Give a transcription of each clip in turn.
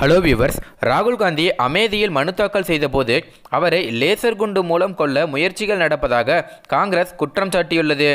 hello viewers ராகுல் காந்தி அமேதியில் மனு தாக்கல் செய்தபோது அவரை லேசர் குண்டு மூலம் கொல்ல முயற்சிகள் நடப்பதாக காங்கிரஸ் குற்றம் சாட்டியுள்ளது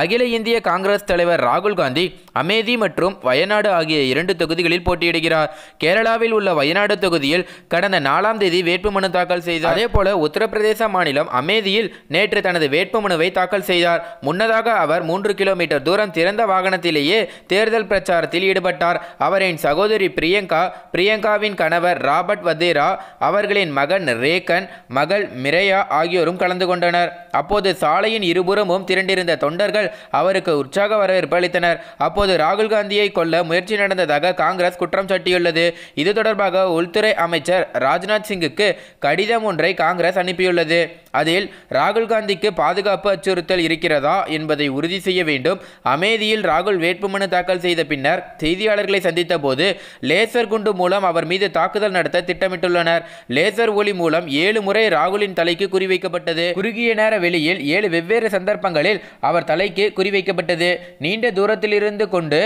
அகில இந்திய காங்கிரஸ் தலைவர் ராகுல் காந்தி அமேதி மற்றும் வயநாடு ஆகிய இரண்டு தொகுதிகளில் போட்டியிடுகிறார் கேரளாவில் உள்ள வயநாடு தொகுதியில் கடந்த நாலாம் தேதி வேட்புமனு தாக்கல் செய்தார் அதேபோல உத்தரப்பிரதேச மாநிலம் அமேதியில் நேற்று தனது வேட்புமனுவை தாக்கல் செய்தார் முன்னதாக அவர் மூன்று கிலோமீட்டர் தூரம் திறந்த வாகனத்திலேயே தேர்தல் பிரச்சாரத்தில் ஈடுபட்டார் அவரின் சகோதரி பிரியங்கா பிரியங்கா பிரியங்காவின் கணவர் ராபர்ட் வதேரா அவர்களின் மகன் ரேகன் மகள் மிரையா ஆகியோரும் கலந்து கொண்டனர் அப்போது சாலையின் இருபுறமும் திரண்டிருந்த தொண்டர்கள் அவருக்கு உற்சாக வரவேற்பு அளித்தனர் அப்போது ராகுல் காந்தியை கொல்ல முயற்சி நடந்ததாக காங்கிரஸ் குற்றம் சாட்டியுள்ளது இது தொடர்பாக உள்துறை அமைச்சர் ராஜ்நாத் சிங்குக்கு கடிதம் ஒன்றை காங்கிரஸ் அனுப்பியுள்ளது அதில் ராகுல் காந்திக்கு பாதுகாப்பு அச்சுறுத்தல் இருக்கிறதா என்பதை உறுதி செய்ய வேண்டும் அமேதியில் ராகுல் வேட்புமனு தாக்கல் செய்த பின்னர் செய்தியாளர்களை சந்தித்த போது லேசர் குண்டு மூலம் அவர் அவர் மீது தாக்குதல் நடத்த திட்டமிட்டுள்ளனர் லேசர் ஒளி மூலம் ஏழு முறை ராகுலின் தலைக்கு குறிவைக்கப்பட்டது குறுகிய நேர வெளியில் ஏழு வெவ்வேறு சந்தர்ப்பங்களில் அவர் தலைக்கு குறிவைக்கப்பட்டது நீண்ட தூரத்திலிருந்து கொண்டு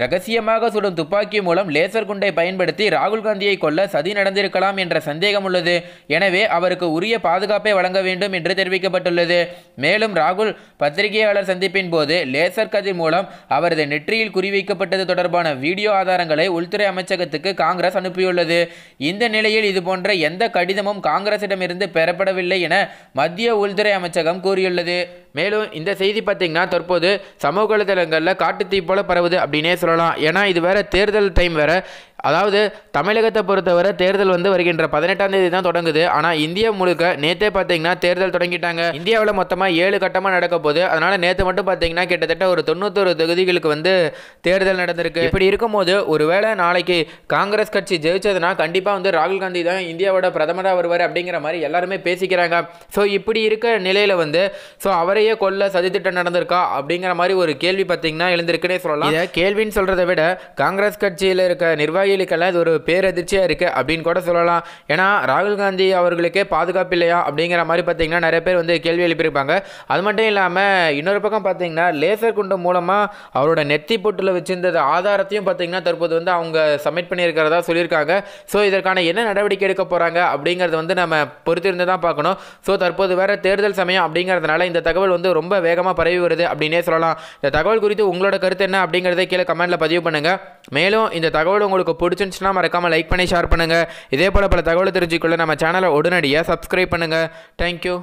ரகசியமாக சுடும் துப்பாக்கி மூலம் லேசர் குண்டை பயன்படுத்தி ராகுல் காந்தியை கொல்ல சதி நடந்திருக்கலாம் என்ற சந்தேகம் உள்ளது எனவே அவருக்கு உரிய பாதுகாப்பை வழங்க வேண்டும் என்று தெரிவிக்கப்பட்டுள்ளது மேலும் ராகுல் பத்திரிகையாளர் சந்திப்பின் போது லேசர் கதிர் மூலம் அவரது நெற்றியில் குறிவைக்கப்பட்டது தொடர்பான வீடியோ ஆதாரங்களை உள்துறை அமைச்சகத்துக்கு காங்கிரஸ் அனுப்பியுள்ளது இந்த நிலையில் இதுபோன்ற எந்த கடிதமும் காங்கிரசிடமிருந்து பெறப்படவில்லை என மத்திய உள்துறை அமைச்சகம் கூறியுள்ளது மேலும் இந்த செய்தி பார்த்தீங்கன்னா தற்போது சமூக வலைதளங்களில் காட்டுத்தீ போல பரவுது அப்படின்னே சொல்லலாம் ஏன்னா இது வேறு தேர்தல் டைம் வேறு அதாவது தமிழகத்தை பொறுத்தவரை தேர்தல் வந்து வருகின்ற பதினெட்டாம் தேதி தான் தொடங்குது ஆனால் இந்தியா முழுக்க நேற்றே பார்த்தீங்கன்னா தேர்தல் தொடங்கிட்டாங்க இந்தியாவில் மொத்தமாக ஏழு கட்டமாக நடக்க போது அதனால் நேற்று மட்டும் பார்த்தீங்கன்னா கிட்டத்தட்ட ஒரு தொண்ணூத்தொரு தொகுதிகளுக்கு வந்து தேர்தல் நடந்திருக்கு இப்படி இருக்கும்போது ஒருவேளை நாளைக்கு காங்கிரஸ் கட்சி ஜெயிச்சதுன்னா கண்டிப்பாக வந்து ராகுல் காந்தி தான் இந்தியாவோட பிரதமராக வருவார் அப்படிங்கிற மாதிரி எல்லாருமே பேசிக்கிறாங்க ஸோ இப்படி இருக்க நிலையில் வந்து ஸோ அவரையே கொல்ல சதித்திட்டம் நடந்திருக்கா அப்படிங்கிற மாதிரி ஒரு கேள்வி பார்த்தீங்கன்னா எழுந்திருக்குன்னே சொல்லலாம் கேள்வின்னு சொல்கிறத விட காங்கிரஸ் கட்சியில் இருக்க நிர்வாகி எதிரிகளுக்கெல்லாம் இது ஒரு பேரதிர்ச்சியாக இருக்குது அப்படின்னு கூட சொல்லலாம் ஏன்னா ராகுல் காந்தி அவர்களுக்கே பாதுகாப்பு இல்லையா அப்படிங்கிற மாதிரி பார்த்தீங்கன்னா நிறைய பேர் வந்து கேள்வி எழுப்பியிருப்பாங்க அது மட்டும் இல்லாமல் இன்னொரு பக்கம் பார்த்தீங்கன்னா லேசர் குண்டு மூலமாக அவரோட நெத்தி பொட்டில் வச்சிருந்த ஆதாரத்தையும் பார்த்தீங்கன்னா தற்போது வந்து அவங்க சப்மிட் பண்ணியிருக்கிறதா சொல்லியிருக்காங்க ஸோ இதற்கான என்ன நடவடிக்கை எடுக்க போகிறாங்க அப்படிங்கிறத வந்து நம்ம பொறுத்திருந்து தான் பார்க்கணும் ஸோ தற்போது வேறு தேர்தல் சமயம் அப்படிங்கிறதுனால இந்த தகவல் வந்து ரொம்ப வேகமாக பரவி வருது அப்படின்னே சொல்லலாம் இந்த தகவல் குறித்து உங்களோட கருத்து என்ன அப்படிங்கிறத கீழே கமெண்ட்டில் பதிவு பண்ணுங்கள் மேலும் இந்த தகவல் உங்களுக்கு பிடிச்சிருந்துச்சுன்னா மறக்காமல் லைக் பண்ணி ஷேர் பண்ணுங்கள் இதே போல் பல தகவல் தெரிஞ்சுக்கொள்ள நம்ம சேனலை உடனடியாக சப்ஸ்கிரைப் பண்ணுங்கள் தேங்க்யூ